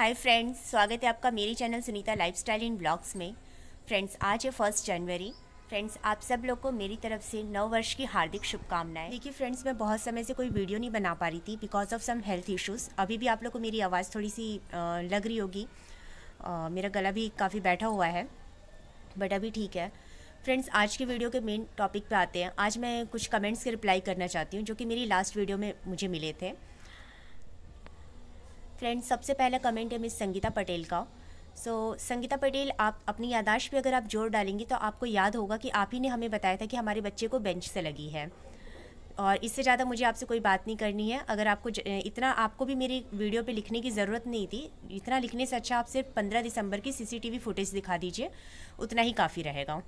hi friends स्वागत है आपका मेरे चैनल सुनीता लाइफस्टाइल इन ब्लॉग्स में फ्रेंड्स आज है फर्स्ट जनवरी फ्रेंड्स आप सब लोग को मेरी तरफ से नव वर्ष की हार्दिक शुभकामनाएं देखिए फ्रेंड्स मैं बहुत समय से कोई वीडियो नहीं बना पा रही थी because of some health issues अभी भी आप लोग को मेरी आवाज़ थोड़ी सी लग रही होगी मेरा गला भी काफ़ी बैठा हुआ है बट अभी ठीक है फ्रेंड्स आज के वीडियो के मेन टॉपिक पे आते हैं आज मैं कुछ कमेंट्स के रिप्लाई करना चाहती हूँ जो कि मेरी लास्ट वीडियो में मुझे मिले थे फ्रेंड्स सबसे पहला कमेंट है मिस संगीता पटेल का सो so, संगीता पटेल आप अपनी यादाश्त पर अगर आप जोर डालेंगी तो आपको याद होगा कि आप ही ने हमें बताया था कि हमारे बच्चे को बेंच से लगी है और इससे ज़्यादा मुझे आपसे कोई बात नहीं करनी है अगर आपको इतना आपको भी मेरी वीडियो पे लिखने की ज़रूरत नहीं थी इतना लिखने से अच्छा आप सिर्फ पंद्रह दिसंबर की सीसीटीवी फुटेज दिखा दीजिए उतना ही काफ़ी रहेगा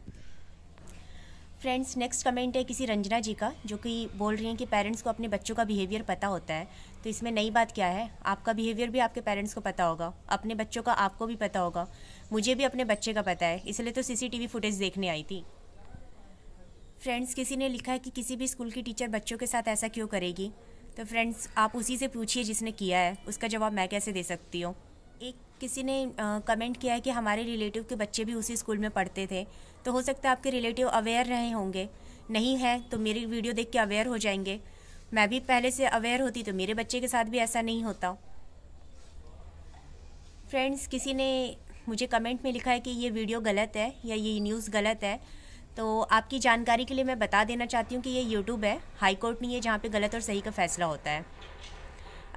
फ्रेंड्स नेक्स्ट कमेंट है किसी रंजना जी का जो कि बोल रही हैं कि पेरेंट्स को अपने बच्चों का बिहेवियर पता होता है तो इसमें नई बात क्या है आपका बिहेवियर भी आपके पेरेंट्स को पता होगा अपने बच्चों का आपको भी पता होगा मुझे भी अपने बच्चे का पता है इसलिए तो सीसीटीवी फुटेज देखने आई थी फ्रेंड्स किसी ने लिखा है कि किसी भी स्कूल की टीचर बच्चों के साथ ऐसा क्यों करेगी तो फ्रेंड्स आप उसी से पूछिए जिसने किया है उसका जवाब मैं कैसे दे सकती हूँ एक किसी ने कमेंट किया है कि हमारे रिलेटिव के बच्चे भी उसी स्कूल में पढ़ते थे तो हो सकता है आपके रिलेटिव अवेयर रहे होंगे नहीं है तो मेरी वीडियो देख के अवेयर हो जाएंगे मैं भी पहले से अवेयर होती तो मेरे बच्चे के साथ भी ऐसा नहीं होता फ्रेंड्स किसी ने मुझे कमेंट में लिखा है कि ये वीडियो गलत है या ये न्यूज़ गलत है तो आपकी जानकारी के लिए मैं बता देना चाहती हूँ कि ये यूट्यूब है हाई कोर्ट नहीं है जहाँ पे गलत और सही का फैसला होता है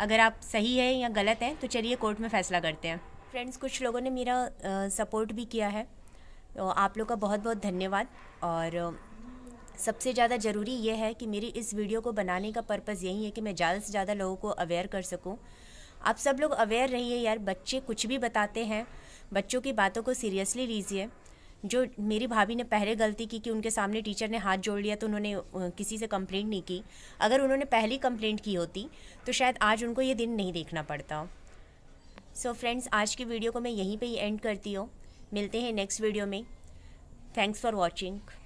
अगर आप सही है या गलत हैं तो चलिए कोर्ट में फ़ैसला करते हैं फ्रेंड्स कुछ लोगों ने मेरा सपोर्ट भी किया है तो आप लोग का बहुत बहुत धन्यवाद और सबसे ज़्यादा ज़रूरी यह है कि मेरी इस वीडियो को बनाने का पर्पज़ यही है कि मैं ज़्यादा से ज़्यादा लोगों को अवेयर कर सकूं आप सब लोग अवेयर रहिए यार बच्चे कुछ भी बताते हैं बच्चों की बातों को सीरियसली लीजिए जो मेरी भाभी ने पहले गलती की कि उनके सामने टीचर ने हाथ जोड़ लिया तो उन्होंने किसी से कंप्लेंट नहीं की अगर उन्होंने पहली कंप्लेंट की होती तो शायद आज उनको ये दिन नहीं देखना पड़ता सो so फ्रेंड्स आज की वीडियो को मैं यहीं पर ही एंड करती हूँ मिलते हैं नेक्स्ट वीडियो में थैंक्स फॉर वॉचिंग